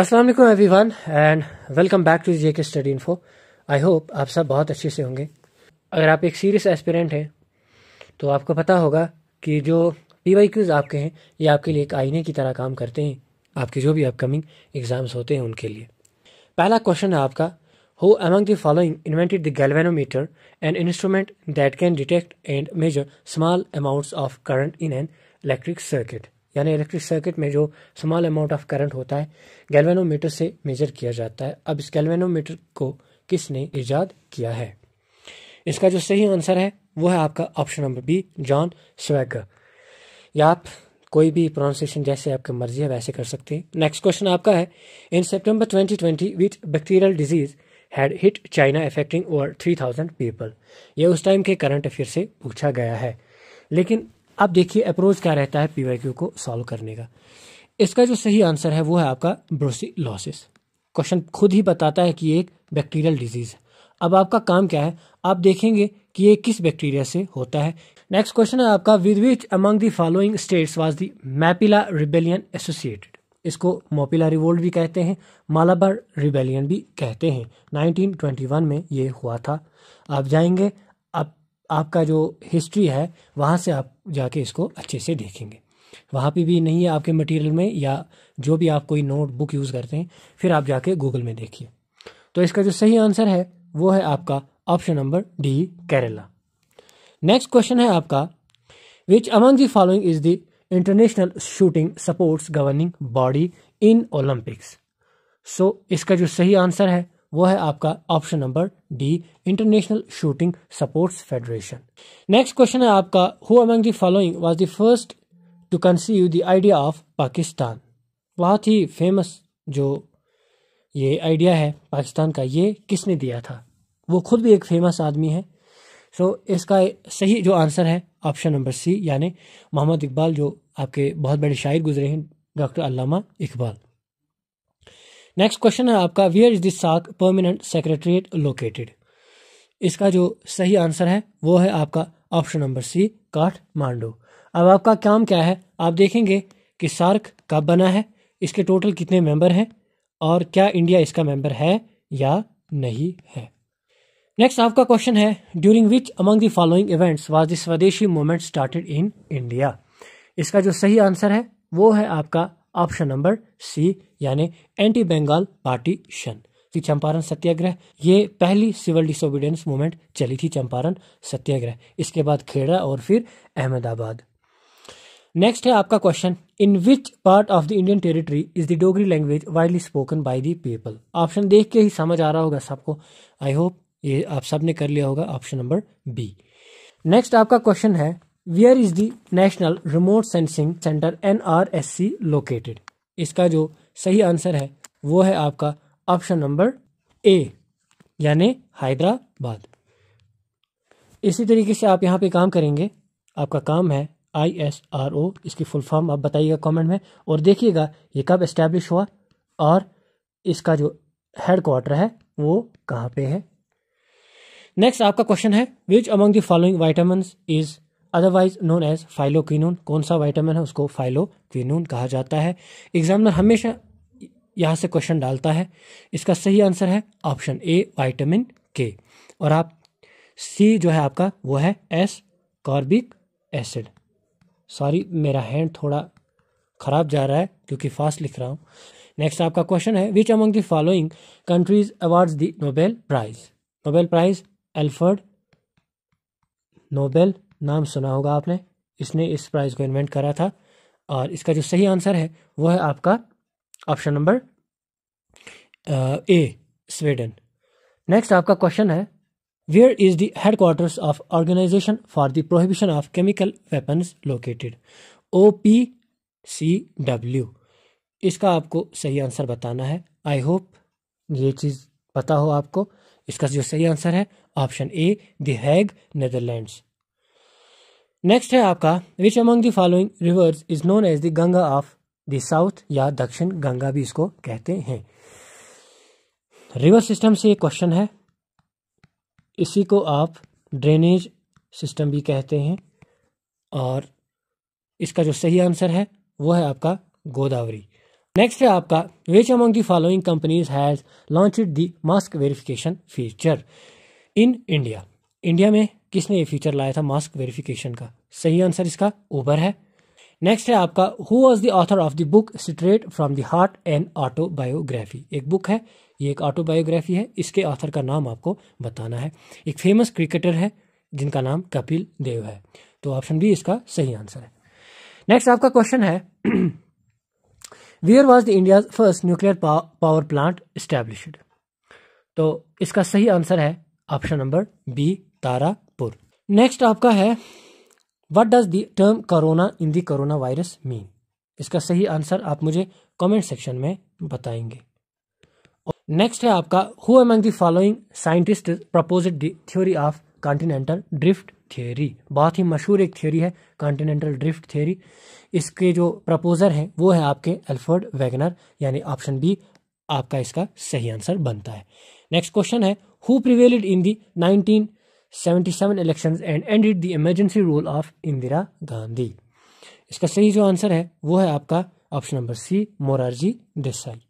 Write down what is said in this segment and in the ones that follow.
अस्सलाम वालेकुम everyone and welcome back to J K study info I hope आप सब बहुत अच्छे से होंगे अगर आप एक सीरियस एस्पिरेंट हैं तो आपको पता होगा कि जो पी वाई क्यूज़ आपके हैं ये आपके लिए एक आईने की तरह काम करते हैं आपके जो भी अपकमिंग एग्ज़ाम्स होते हैं उनके लिए पहला क्वेश्चन है आपका who among the following invented the galvanometer and instrument that can detect and measure small amounts of current in an electric circuit यानी इलेक्ट्रिक सर्किट में जो स्मॉल अमाउंट ऑफ करंट होता है गैल्वेनोमीटर से मेजर किया जाता है अब इस गैल्वेनोमीटर को किसने ईजाद किया है इसका जो सही आंसर है वो है आपका option number B John Schweigger या आप कोई भी प्रोनाउंसिएशन जैसे आपकी मर्जी है वैसे कर सकते हैं नेक्स्ट क्वेश्चन आपका है in twenty twenty which bacterial disease had hit China affecting over thousand people ये उस टाइम के करंट अफेयर से पूछा गया है लेकिन अब देखिए अप्रोच क्या रहता है पीवाईक्यू को सॉल्व करने का इसका जो सही आंसर है वो है आपका ब्रोसिलॉसिस क्वेश्चन खुद ही बताता है कि एक बैक्टीरियल डिजीज है अब आपका काम क्या है आप देखेंगे कि ये किस बैक्टीरिया से होता है नेक्स्ट क्वेश्चन है आपका with which among the following states was the Mappila rebellion associated इसको मोपिला रिवोल्ट भी कहते हैं मालाबार रिबेलियन भी कहते हैं 1921 में ये हुआ था आप जाएंगे आपका जो हिस्ट्री है वहाँ से आप जाके इसको अच्छे से देखेंगे वहाँ पे भी नहीं है आपके मटेरियल में या जो भी आप कोई नोट बुक यूज़ करते हैं फिर आप जाके गूगल में देखिए तो इसका जो सही आंसर है वो है आपका option number D Kerala next question है आपका which among the following is the international shooting sports governing body in Olympics so इसका जो सही आंसर है वो है आपका option number D international shooting sports federation next question है आपका who among the following was the first to conceive the idea of Pakistan बहुत ही फेमस जो ये आइडिया है पाकिस्तान का ये किसने दिया था वो खुद भी एक फेमस आदमी है सो so, इसका सही जो आंसर है ऑप्शन नंबर सी यानी मोहम्मद इकबाल जो आपके बहुत बड़े शायर गुजरे हैं doctor Allama Iqbal next question है आपका वियर इज दिस साक परमानेंट सेक्रेटरीट लोकेटेड इसका जो सही आंसर है वो है आपका ऑप्शन नंबर सी काठमांडू अब आपका काम क्या है आप देखेंगे कि सार्क कब बना है इसके टोटल कितने मेंबर हैं और क्या इंडिया इसका मेंबर है या नहीं है नेक्स्ट आपका क्वेश्चन है during which among the following events was the Swadeshi movement started in India इसका जो सही आंसर है वो है आपका ऑप्शन नंबर सी यानी anti Bengal party partition Champaran Satyagraha ये पहली सिविल डिसोबीडियंस मूवमेंट चली थी चंपारण सत्याग्रह इसके बाद खेड़ा और फिर अहमदाबाद नेक्स्ट है आपका question in which part of the Indian territory is the Dogri language widely spoken by the people option देख के ही समझ आ रहा होगा सबको आई होप ये आप सब ने कर लिया होगा ऑप्शन नंबर बी नेक्स्ट आपका क्वेश्चन है where is the national remote sensing centre N R S C located इसका जो सही आंसर है वो है आपका ऑप्शन नंबर ए यानी हैदराबाद इसी तरीके से आप यहाँ पे काम करेंगे आपका काम है आई एस आर ओ इसकी फुल फॉर्म आप बताइएगा कमेंट में और देखिएगा ये कब एस्टेब्लिश हुआ और इसका जो हेड क्वार्टर है वो कहाँ पे है नेक्स्ट आपका क्वेश्चन है which among the following vitamins is otherwise known as phylloquinone कौन सा वाइटामिन है उसको फाइलोक्विनोन कहा जाता है एग्जामिनर हमेशा यहाँ से क्वेश्चन डालता है इसका सही आंसर है ऑप्शन ए वाइटामिन के और आप सी जो है आपका वो है एस कार्बिक एसिड सॉरी मेरा हैंड थोड़ा ख़राब जा रहा है क्योंकि फास्ट लिख रहा हूँ नेक्स्ट आपका क्वेश्चन है which among the following countries awards the Nobel prize Nobel prize Alfred Nobel नाम सुना होगा आपने इसने इस प्राइज़ को इन्वेंट करा था और इसका जो सही आंसर है वो है आपका option number A Sweden next आपका क्वेश्चन है where is the headquarters of organisation for the prohibition of chemical weapons located O P C W इसका आपको सही आंसर बताना है आई होप ये चीज़ पता हो आपको इसका जो सही आंसर है option A the Hague next है आपका which among the following rivers is known as the Ganga of the south या दक्षिण गंगा भी इसको कहते हैं रिवर सिस्टम से एक क्वेश्चन है इसी को आप ड्रेनेज सिस्टम भी कहते हैं और इसका जो सही आंसर है वो है आपका गोदावरी नेक्स्ट है आपका which among the following companies has launched the mask verification feature in India India में किसने ये फीचर लाया था मास्क वेरिफिकेशन का सही आंसर इसका ऊबर है नेक्स्ट है आपका who was the author of the book straight from the heart and autobiography एक बुक है ये एक ऑटोबायोग्राफी है इसके ऑथर का नाम आपको बताना है एक फेमस क्रिकेटर है जिनका नाम कपिल देव है तो ऑप्शन बी इसका सही आंसर है नेक्स्ट आपका क्वेश्चन है where was the India first nuclear power plant establish तो इसका सही आंसर है option number B Tarapur next आपका है what does the term corona in the corona virus mean इसका सही आंसर आप मुझे कमेंट सेक्शन में बताएंगे नेक्स्ट है आपका who the following scientist proposed the theory of continental drift theory बहुत ही मशहूर एक थ्योरी है कॉन्टिनेंटल ड्रिफ्ट थ्योरी इसके जो प्रपोजर हैं वो है आपके एल्फर्ड वैगनर यानी ऑप्शन बी आपका इसका सही आंसर बनता है नेक्स्ट क्वेश्चन है who prevailed in the nineteen 77 elections and ended the emergency rule of Indira Gandhi इसका सही जो आंसर है वो है आपका option number C Morarji Desai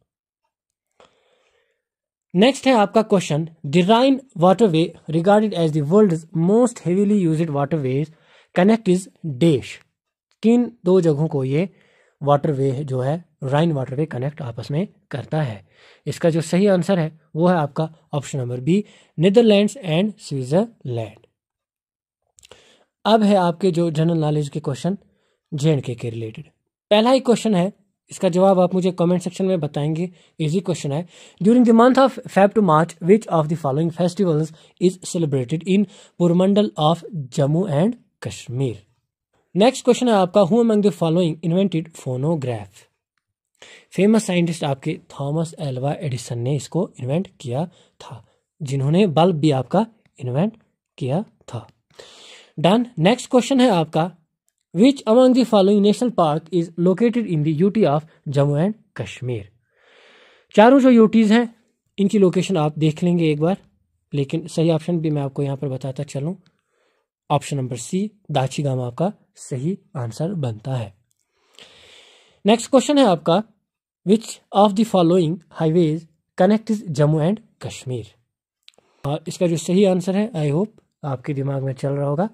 next है आपका question the Rhine waterway regarded as the world most heavily use waterways connect is देश किन दो जगहों को ये वाटरवे जो है राइन वाटरवे कनेक्ट आपस में करता है इसका जो सही आंसर है वो है आपका option number B Netherlands and Switzerland अब है आपके जो जनरल नॉलेज के क्वेश्चन जे एंड के के रिलेटेड पहला ही क्वेश्चन है इसका जवाब आप मुझे कमेंट सेक्शन में बताएंगे इजी क्वेश्चन है during the month of Feb to March which of the following festivals is celebrated in Purmandal of Jammu and Kashmir next question है आपका who among the following invented phonograph famous scientist आपके Thomas Alva Edison ने इसको invent किया था जिन्होंने bulb भी आपका इन्वेंट किया था डन नेक्स्ट क्वेश्चन है आपका which among the following national park is located in the UT of Jammu and Kashmir चारों जो यूटीज़ हैं इनकी लोकेशन आप देख लेंगे एक बार लेकिन सही ऑप्शन भी मैं आपको यहाँ पर बताता चलूँ ऑप्शन नंबर सी दाछी गांव आपका सही आंसर बनता है नेक्स्ट क्वेश्चन है आपका which of the following highways connect Jammu and Kashmir और इसका जो सही आंसर है आई होप आपके दिमाग में चल रहा होगा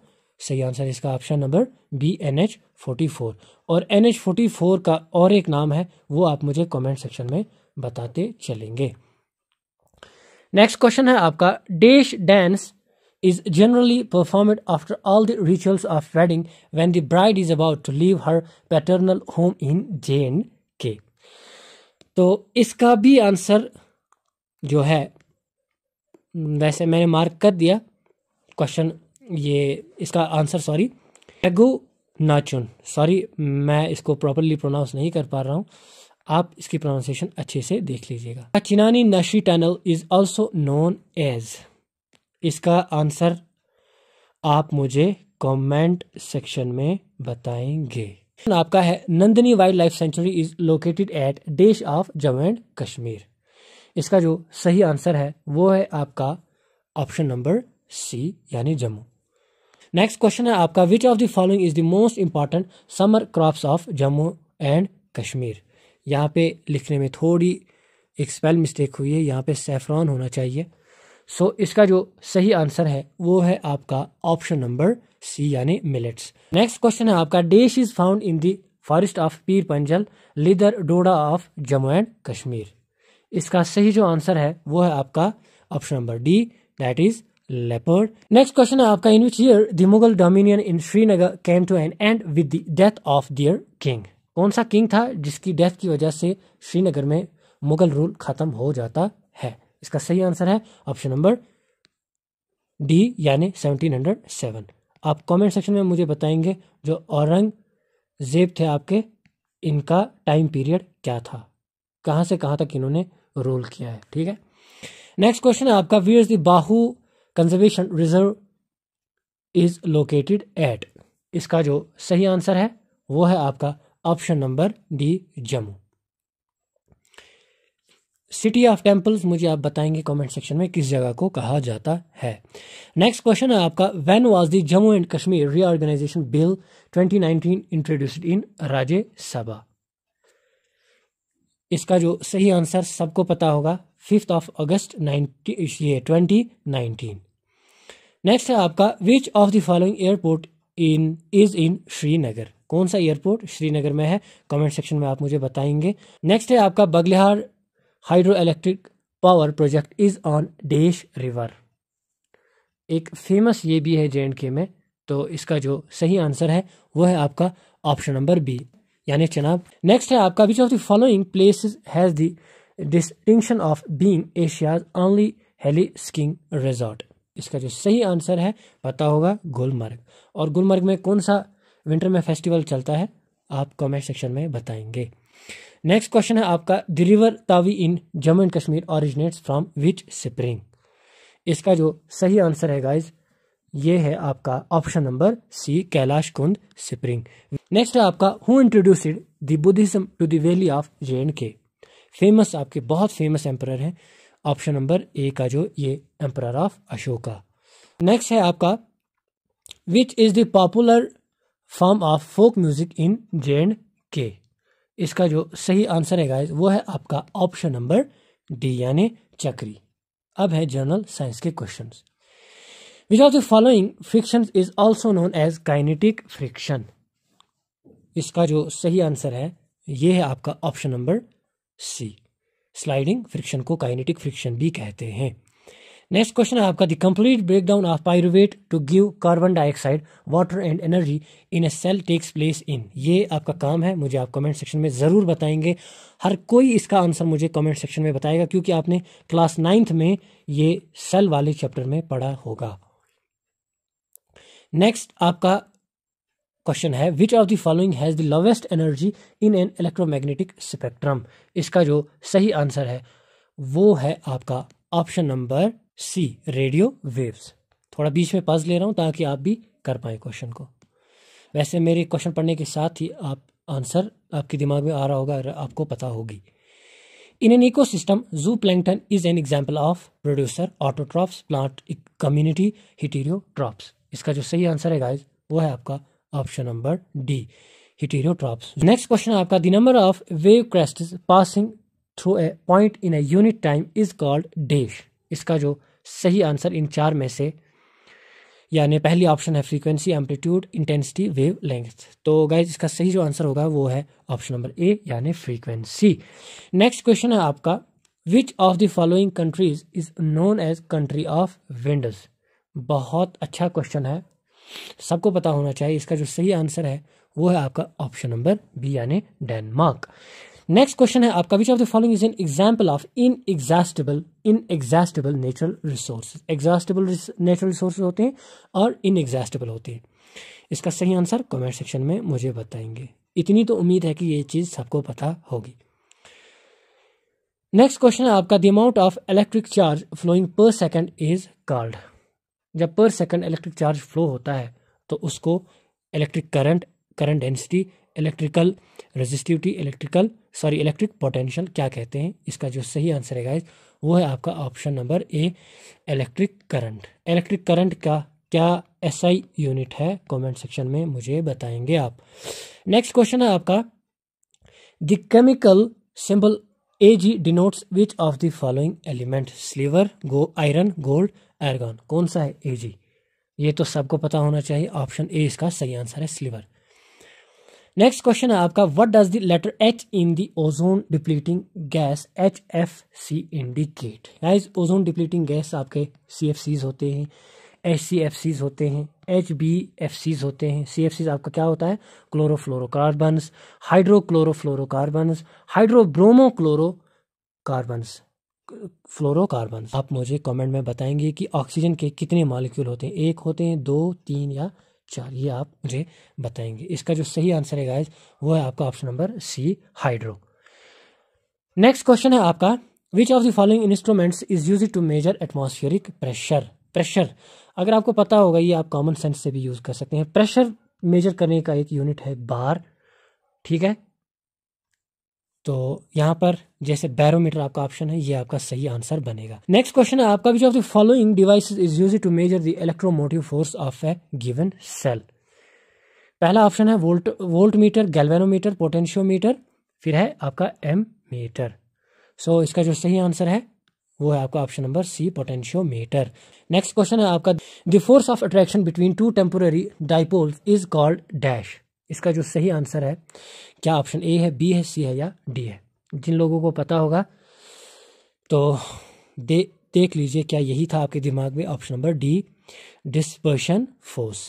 सही आंसर इसका option number B N H forty four और एन एच फोर्टी फोर का और एक नाम है वो आप मुझे कमेंट सेक्शन में बताते चलेंगे नेक्स्ट क्वेश्चन है आपका dash dance is generally performed after all the rituals of wedding when the bride is about to leave her paternal home in J and K तो इसका भी आंसर जो है वैसे मैंने मार्क कर दिया क्वेश्चन ये इसका आंसर सॉरी एगो नाचुन सॉरी मैं इसको प्रॉपरली प्रोनाउंस नहीं कर पा रहा हूँ आप इसकी प्रोनाउंसिएशन अच्छे से देख लीजिएगा Chenani Nashri tunnel is also known as इसका आंसर आप मुझे कमेंट सेक्शन में बताएंगे आपका है Nandini wildlife sanctuary is located at dash of Jammu and Kashmir इसका जो सही आंसर है वो है आपका ऑप्शन नंबर सी यानी जम्मू नेक्स्ट क्वेश्चन है आपका which of the following is the most important summer crops of Jammu and Kashmir यहाँ पे लिखने में थोड़ी एक स्पेल मिस्टेक हुई है यहाँ पे सेफ्रॉन होना चाहिए सो so, इसका जो सही आंसर है वो है आपका ऑप्शन नंबर सी यानी मिलेट्स नेक्स्ट क्वेश्चन है आपका dash is found in the forest of Pir Panjal Lidder Doda of Jammu and Kashmir इसका सही जो आंसर है वो है आपका option number D that is next question है आपका in which year the Mughal dominion in Srinagar came to an end with the death of their कौन सा किंग था जिसकी डेथ की वजह से श्रीनगर में मुगल रूल खत्म हो जाता है इसका सही आंसर है ऑप्शन नंबर डी यानी सेवन आप कमेंट सेक्शन में मुझे बताएंगे जो औरंगजेब थे आपके इनका टाइम पीरियड क्या था कहाँ से कहाँ तक इन्होंने रोल किया है ठीक है नेक्स्ट क्वेश्चन है आपका where the Bahu conservation reserve is located at इसका जो सही आंसर है वो है आपका option number D Jammu city of temples मुझे आप बताएंगे कमेंट सेक्शन में किस जगह को कहा जाता है नेक्स्ट क्वेश्चन है आपका when was the Jammu and Kashmir reorganisation bill 2019 introduced in Rajya Sabha इसका जो सही आंसर सबको पता होगा फिफ्थ ऑफ अगस्त ये ट्वेंटी नाइनटीन नेक्स्ट है आपका which of the following airport in is in Srinagar कौन सा एयरपोर्ट श्रीनगर में है कमेंट सेक्शन में आप मुझे बताएंगे नेक्स्ट है आपका Baglihar hydroelectric power project is on dash river एक फेमस ये भी है जे एंड के में तो इसका जो सही आंसर है वो है आपका ऑप्शन नंबर बी यानी चनाब नेक्स्ट है आपका which of the following place has the distinction of being Asia's only heli skiing resort इसका जो सही आंसर है पता होगा गुलमर्ग और गुलमर्ग में कौन सा विंटर में फेस्टिवल चलता है आप कमेंट सेक्शन में बताएंगे नेक्स्ट क्वेश्चन है आपका the river Tawi in Jammu and Kashmir originate from which spring इसका जो सही आंसर है गाइज ये है आपका ऑप्शन नंबर सी कैलाश कुंद स्प्रिंग नेक्स्ट है आपका who introduced the Buddhism to the valley of J and K famous आपके बहुत फेमस एम्पर हैं ऑप्शन नंबर ए का जो ये एम्पर ऑफ अशोका नेक्स्ट है आपका which is the popular form of folk music in J and K इसका जो सही आंसर है गाइस वो है आपका ऑप्शन नंबर डी यानी चक्री अब है जनरल साइंस के question which of the following friction is also known as kinetic friction इसका जो सही आंसर है ये है आपका option number C sliding friction को काइनेटिक फ्रिक्शन भी कहते हैं नेक्स्ट क्वेश्चन है आपका the complete breakdown of pyruvate to give carbon dioxide water and energy in a cell takes place in ये आपका काम है मुझे आप कमेंट सेक्शन में ज़रूर बताएंगे हर कोई इसका आंसर मुझे कमेंट सेक्शन में बताएगा क्योंकि आपने क्लास नाइन्थ में ये सेल वाले चैप्टर में पढ़ा होगा नेक्स्ट आपका क्वेश्चन है which of the following has the lowest energy in an electromagnetic spectrum इसका जो सही आंसर है वो है आपका option number C radio waves थोड़ा बीच में पास ले रहा हूँ ताकि आप भी कर पाए क्वेश्चन को वैसे मेरे क्वेश्चन पढ़ने के साथ ही आप आंसर आपके दिमाग में आ रहा होगा आपको पता होगी in an ecosystem zooplankton is an example of producer autotrophs plant community heterotrophs इसका जो सही आंसर है गाइज वो है आपका option number D heterotrophs next question आपका the number of wave crest passing through a point in a unit time is called dash इसका जो सही आंसर इन चार में से यानी पहली ऑप्शन है frequency amplitude intensity wavelength तो गाइज इसका सही जो आंसर होगा वो है ऑप्शन नंबर ए यानी फ्रीक्वेंसी नेक्स्ट क्वेश्चन है आपका which of the following countries is known as country of windows बहुत अच्छा क्वेश्चन है सबको पता होना चाहिए इसका जो सही आंसर है वो है आपका ऑप्शन नंबर बी यानी डेनमार्क नेक्स्ट क्वेश्चन है आपका which of the following is an example of inexhaustible inexhaustible natural resource exhaustible natural resource होते हैं और इन एग्जास्टेबल होते हैं इसका सही आंसर कमेंट सेक्शन में मुझे बताएंगे इतनी तो उम्मीद है कि ये चीज़ सबको पता होगी नेक्स्ट क्वेश्चन है आपका the amount of electric charge flowing per second is called जब per second electric charge flow होता है तो उसको electric current current density electrical resistivity electrical sorry electric potential क्या कहते हैं इसका जो सही आंसर है गाइज वो है आपका option number A electric current electric current का क्या एसआई यूनिट है कमेंट सेक्शन में मुझे बताएंगे आप नेक्स्ट क्वेश्चन है आपका the chemical symbol A G denotes which of the following element silver go iron gold argon कौन सा है ए जी ये तो सबको पता होना चाहिए ऑप्शन ए इसका सही आंसर है स्लीवर नेक्स्ट क्वेश्चन है आपका what does the letter H in the ozone depleting gas H F C indicate guys ozone depleting gas आपके सी होते हैं एच सी होते हैं एच बी होते हैं सी आपका क्या होता है क्लोरोफ्लोरोकार्बन्स हाइड्रोक्लोरोफ्लोरोकार्बन्स हाइड्रोब्रोमोक्लोरोकार्बन्स फ्लोरोकार्बन्स आप मुझे कमेंट में बताएंगे कि ऑक्सीजन के कितने मॉलिक्यूल होते हैं एक होते हैं दो तीन या चार ये आप मुझे बताएंगे इसका जो सही आंसर है गाइज वो है आपका option number C hydro next question है आपका which of the following instruments is use to measure atmospheric pressure pressure अगर आपको पता होगा ये आप कॉमन सेंस से भी यूज कर सकते हैं प्रेशर मेजर करने का एक यूनिट है बार ठीक है तो यहाँ पर जैसे बैरोमीटर आपका ऑप्शन है ये आपका सही आंसर बनेगा नेक्स्ट क्वेश्चन है आपका which of the following device is use to measure the electromotive force of a given cell पहला ऑप्शन है volt voltmeter galvanometer potentiometer फिर है आपका एम मीटर सो इसका जो सही आंसर है वो है आपका option number C potentiometer next question है आपका the force of attraction between two temporary dipoles is called dash इसका जो सही आंसर है क्या ऑप्शन ए है बी है सी है या डी है जिन लोगों को पता होगा तो दे देख लीजिए क्या यही था आपके दिमाग में option number D dispersion force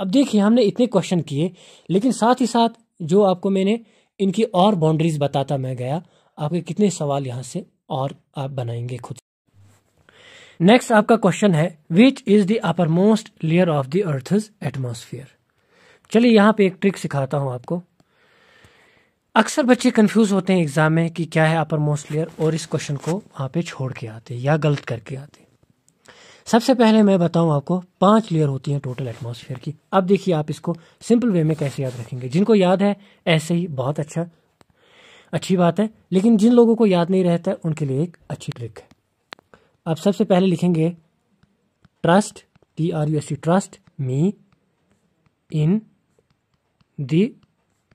अब देखिए हमने इतने क्वेश्चन किए लेकिन साथ ही साथ जो आपको मैंने इनकी और बाउंड्रीज बताता मैं गया आपके कितने सवाल यहाँ से और आप बनाएंगे खुद नेक्स्ट आपका क्वेश्चन है which is the uppermost layer of the earth atmosphere चलिए यहाँ पे एक ट्रिक सिखाता हूँ आपको अक्सर बच्चे कंफ्यूज होते हैं एग्ज़ाम में कि क्या है अपर मोस्ट लेयर और इस क्वेश्चन को वहाँ पे छोड़ के आते या गलत करके आते सबसे पहले मैं बताऊं आपको पांच लेयर होती हैं टोटल एटमॉस्फेयर की अब देखिए आप इसको सिंपल वे में कैसे याद रखेंगे जिनको याद है ऐसे ही बहुत अच्छा अच्छी बात है लेकिन जिन लोगों को याद नहीं रहता है उनके लिए एक अच्छी ट्रिक है आप सबसे पहले लिखेंगे trust T R U S C trust me in the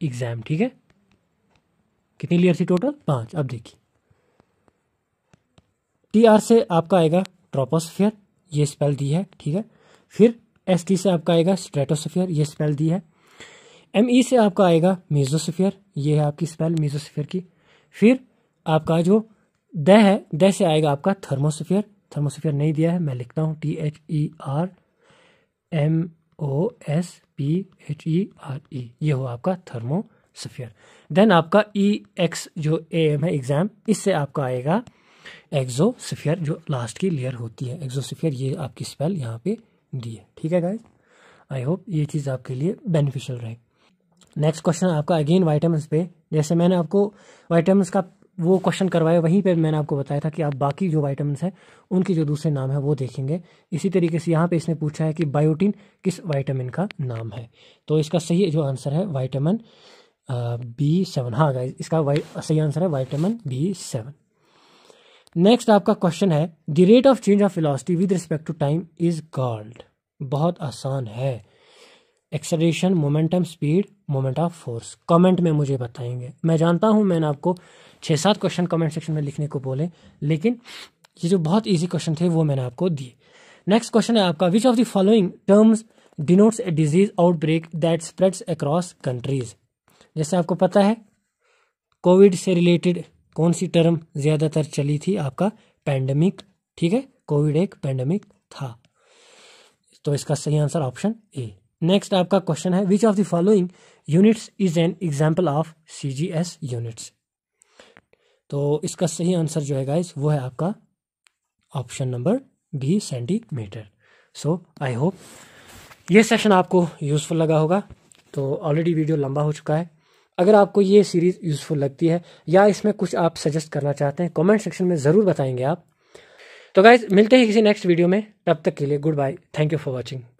exam ठीक है कितनी लेयर थी टोटल पांच अब देखिए टी आर से आपका आएगा ट्रोपोस्फियर ये स्पेल दी है ठीक है फिर एस टी से आपका आएगा स्ट्रेटोस्फियर ये स्पेल दी है एम ई e से आपका आएगा मेजोस्फियर ये है आपकी स्पेल मेजोस्फियर की फिर आपका जो द है द से आएगा आपका थर्मोस्फियर थर्मोस्फियर नहीं दिया है मैं लिखता हूँ T H E R M O S P H E R E ये हो आपका थर्मोसफियर देन आपका ई e एक्स जो ए एम है एग्जाम इससे आपका आएगा एग्जोसफियर जो लास्ट की लेयर होती है एक्जोसफियर ये आपकी स्पेल यहाँ पे दी है ठीक है गाइज आई होप ये चीज़ आपके लिए बेनिफिशियल रहे नेक्स्ट क्वेश्चन आपका अगेन वाइटामस पे जैसे मैंने आपको वाइटामस का वो क्वेश्चन करवाया वहीं पे मैंने आपको बताया था कि आप बाकी जो वाइटामस हैं उनके जो दूसरे नाम है वो देखेंगे इसी तरीके से यहाँ पे इसने पूछा है कि बायोटिन किस वाइटामिन का नाम है तो इसका सही जो आंसर है वाइटामिन बी सेवन हाँ गाइज इसका सही आंसर है वाइटामिन बी सेवन नेक्स्ट आपका क्वेश्चन है the rate of change of velocity with respect to time is called बहुत आसान है acceleration momentum speed moment of force comment में मुझे बताएंगे मैं जानता हूं मैंने आपको छः सात क्वेश्चन कमेंट सेक्शन में लिखने को बोले लेकिन ये जो बहुत ईजी क्वेश्चन थे वो मैंने आपको दिए नेक्स्ट क्वेश्चन है आपका which of the following terms denotes a disease outbreak that spreads across countries जैसे आपको पता है कोविड से रिलेटेड कौन सी टर्म ज़्यादातर चली थी आपका पैंडमिक ठीक है कोविड एक पैंडमिक था तो इसका सही आंसर ऑप्शन ए नेक्स्ट आपका क्वेश्चन है which of the following units is an example of C G S units तो इसका सही आंसर जो है गाइस वो है आपका option number B centimetre so I hope ये सेशन आपको यूज़फुल लगा होगा तो ऑलरेडी वीडियो लंबा हो चुका है अगर आपको ये सीरीज़ यूज़फुल लगती है या इसमें कुछ आप सजेस्ट करना चाहते हैं कमेंट सेक्शन में ज़रूर बताएंगे आप तो गाइज मिलते हैं किसी नेक्स्ट वीडियो में तब तक के लिए goodbye thank you for watching